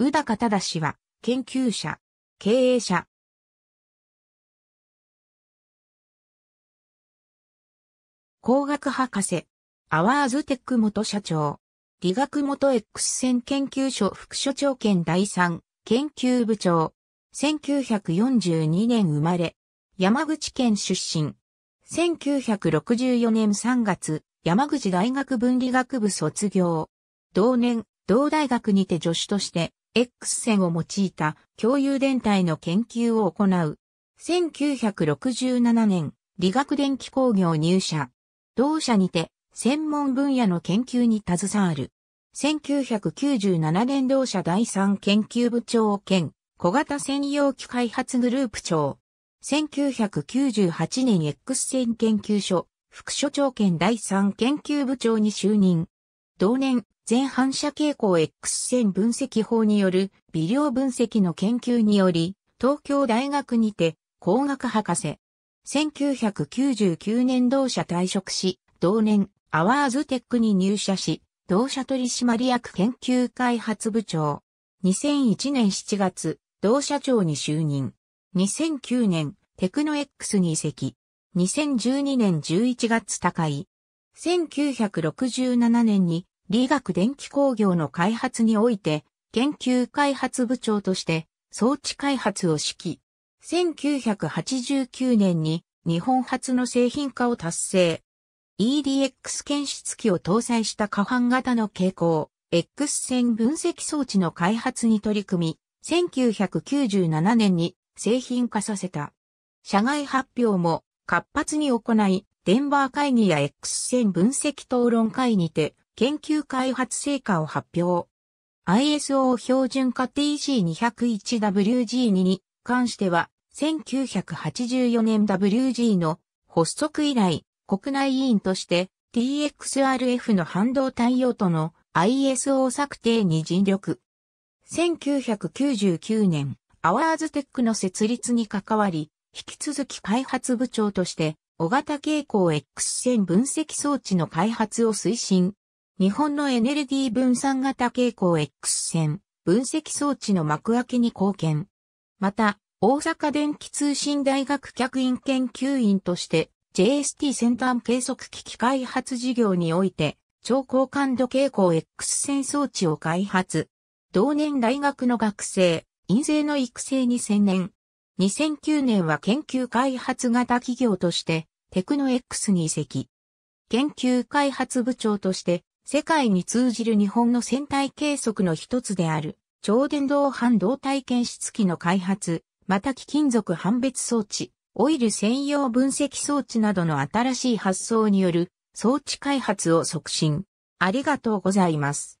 宇高氏は、研究者、経営者。工学博士、アワーズテック元社長、理学元 X 線研究所副所長兼第三、研究部長、1942年生まれ、山口県出身。1964年3月、山口大学文理学部卒業。同年、同大学にて助手として、X 線を用いた共有電体の研究を行う。1967年、理学電気工業入社。同社にて、専門分野の研究に携わる。1997年同社第三研究部長兼小型専用機開発グループ長。1998年 X 線研究所副所長兼第三研究部長に就任。同年、全反射傾向 X 線分析法による微量分析の研究により、東京大学にて工学博士。1999年同社退職し、同年、アワーズテックに入社し、同社取締役研究開発部長。2001年7月、同社長に就任。2009年、テクノ X に移籍。2012年11月高い。1967年に理学電気工業の開発において、研究開発部長として、装置開発を指揮。1989年に日本初の製品化を達成。EDX 検出機を搭載した下半型の傾向、X 線分析装置の開発に取り組み、1997年に製品化させた。社外発表も活発に行い、デンバー会議や X 線分析討論会にて研究開発成果を発表。ISO 標準化 TC201WG2 に関しては、1984年 WG の発足以来、国内委員として TXRF の半導体用途の ISO 策定に尽力。1999年、アワーズテックの設立に関わり、引き続き開発部長として、小型傾向 X 線分析装置の開発を推進、日本のエネルギー分散型傾向 X 線分析装置の幕開けに貢献。また、大阪電気通信大学客員研究員として JST 先端計測機器開発事業において超高感度傾向 X 線装置を開発。同年大学の学生、陰性の育成に専念。2009年は研究開発型企業としてテクノ X に移籍。研究開発部長として世界に通じる日本の船体計測の一つである、超電導半導体検出機の開発、また貴金属判別装置、オイル専用分析装置などの新しい発想による装置開発を促進。ありがとうございます。